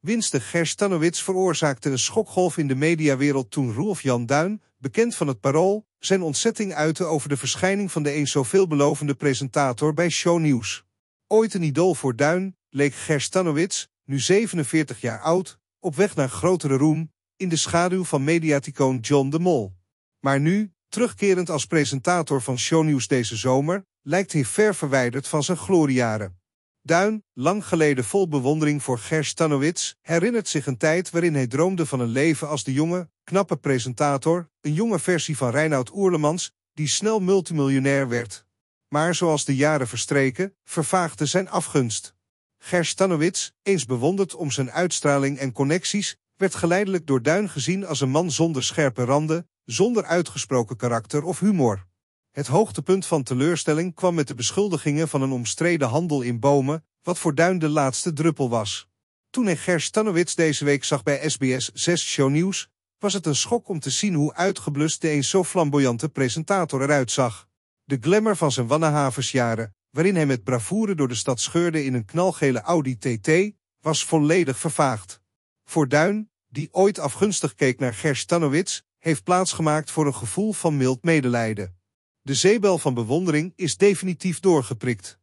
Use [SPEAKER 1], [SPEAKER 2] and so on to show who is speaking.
[SPEAKER 1] Winstig Gerstanowits veroorzaakte een schokgolf in de mediawereld toen Rolf Jan Duin, bekend van het Parool, zijn ontzetting uitte over de verschijning van de eens zoveelbelovende presentator bij Shownieuws. Ooit een idool voor Duin, leek Gerstanowits, nu 47 jaar oud, op weg naar grotere roem, in de schaduw van mediaticoon John de Mol. Maar nu, terugkerend als presentator van Shownieuws deze zomer, lijkt hij ver verwijderd van zijn gloriejaren. Duin, lang geleden vol bewondering voor Ger Stanowitz, herinnert zich een tijd waarin hij droomde van een leven als de jonge, knappe presentator, een jonge versie van Reinoud Oerlemans, die snel multimiljonair werd. Maar zoals de jaren verstreken, vervaagde zijn afgunst. Ger Stanowitz, eens bewonderd om zijn uitstraling en connecties, werd geleidelijk door Duin gezien als een man zonder scherpe randen, zonder uitgesproken karakter of humor. Het hoogtepunt van teleurstelling kwam met de beschuldigingen van een omstreden handel in bomen, wat voor Duin de laatste druppel was. Toen hij Ger Tanowitz deze week zag bij SBS 6 Show Nieuws, was het een schok om te zien hoe uitgeblust de eens zo flamboyante presentator eruit zag. De glamour van zijn Wannehaversjaren, waarin hij met bravoure door de stad scheurde in een knalgele Audi TT, was volledig vervaagd. Voor Duin, die ooit afgunstig keek naar Ger Stanowitz, heeft plaatsgemaakt voor een gevoel van mild medelijden. De zeebel van bewondering is definitief doorgeprikt.